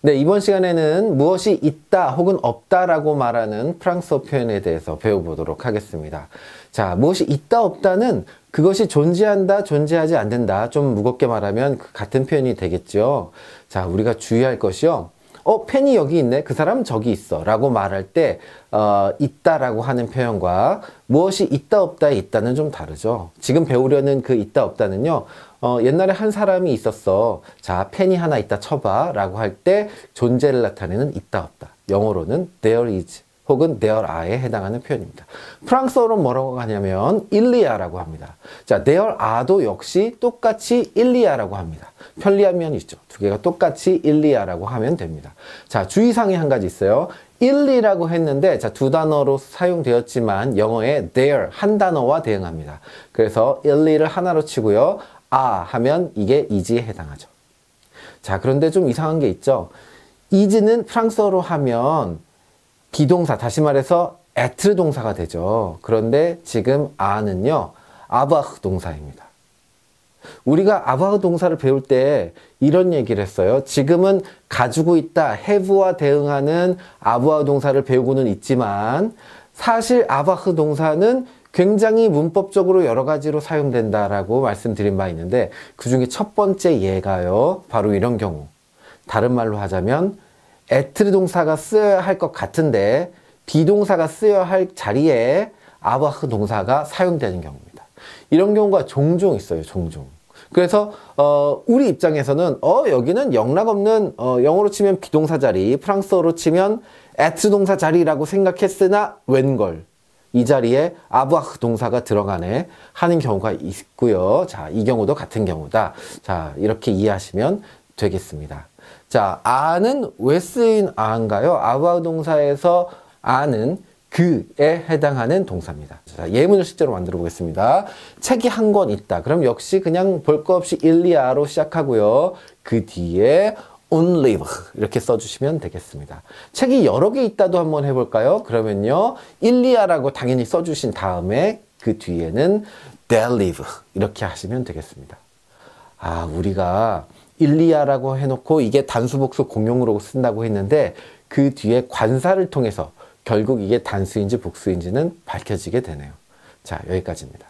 네, 이번 시간에는 무엇이 있다 혹은 없다라고 말하는 프랑스어 표현에 대해서 배워보도록 하겠습니다. 자, 무엇이 있다 없다는 그것이 존재한다, 존재하지 않는다. 좀 무겁게 말하면 그 같은 표현이 되겠죠. 자, 우리가 주의할 것이요. 어, 펜이 여기 있네. 그 사람 저기 있어. 라고 말할 때, 어, 있다라고 하는 표현과 무엇이 있다 없다에 있다는 좀 다르죠. 지금 배우려는 그 있다 없다는요. 어, 옛날에 한 사람이 있었어. 자, 펜이 하나 있다 쳐봐. 라고 할 때 존재를 나타내는 있다 없다. 영어로는 there is. 혹은 t h e are에 해당하는 표현입니다. 프랑스어로는 뭐라고 하냐면 일리아라고 합니다. 자, t h e r are도 역시 똑같이 일리아라고 합니다. 편리한 면이 있죠. 두 개가 똑같이 일리아라고 하면 됩니다. 자, 주의사항이 한 가지 있어요. 일리라고 했는데 자, 두 단어로 사용되었지만 영어에 there 한 단어와 대응합니다. 그래서 일리를 하나로 치고요. 아 하면 이게 이지에 해당하죠. 자, 그런데 좀 이상한 게 있죠. 이지는 프랑스어로 하면 비동사 다시 말해서 에트 동사가 되죠. 그런데 지금 아는요. 아바흐 동사입니다. 우리가 아바흐 동사를 배울 때 이런 얘기를 했어요. 지금은 가지고 있다, 해부와 대응하는 아바흐 동사를 배우고는 있지만 사실 아바흐 동사는 굉장히 문법적으로 여러 가지로 사용된다라고 말씀드린 바 있는데 그 중에 첫 번째 예가요. 바로 이런 경우. 다른 말로 하자면 애트르 동사가 쓰여야 할 것 같은데 비동사가 쓰여야 할 자리에 아바크 동사가 사용되는 경우입니다. 이런 경우가 종종 있어요. 종종. 그래서 어, 우리 입장에서는 어 여기는 영락 없는 어, 영어로 치면 비동사 자리, 프랑스어로 치면 애트 동사 자리라고 생각했으나 웬걸 이 자리에 아부아크 동사가 들어가네 하는 경우가 있고요. 자, 이 경우도 같은 경우다. 자, 이렇게 이해하시면 되겠습니다. 자, 아는 왜 쓰인 아인가요? 아와 부 동사에서 아는 그에 해당하는 동사입니다. 자, 예문을 실제로 만들어 보겠습니다. 책이 한 권 있다. 그럼 역시 그냥 볼 거 없이 일리아로 시작하고요. 그 뒤에 on l i 이렇게 써주시면 되겠습니다. 책이 여러 개 있다도 한번 해볼까요? 그러면요. 일리아라고 당연히 써주신 다음에 그 뒤에는 they live 이렇게 하시면 되겠습니다. 아, 우리가 일리야라고 해놓고 이게 단수복수 공용으로 쓴다고 했는데 그 뒤에 관사를 통해서 결국 이게 단수인지 복수인지는 밝혀지게 되네요. 자, 여기까지입니다.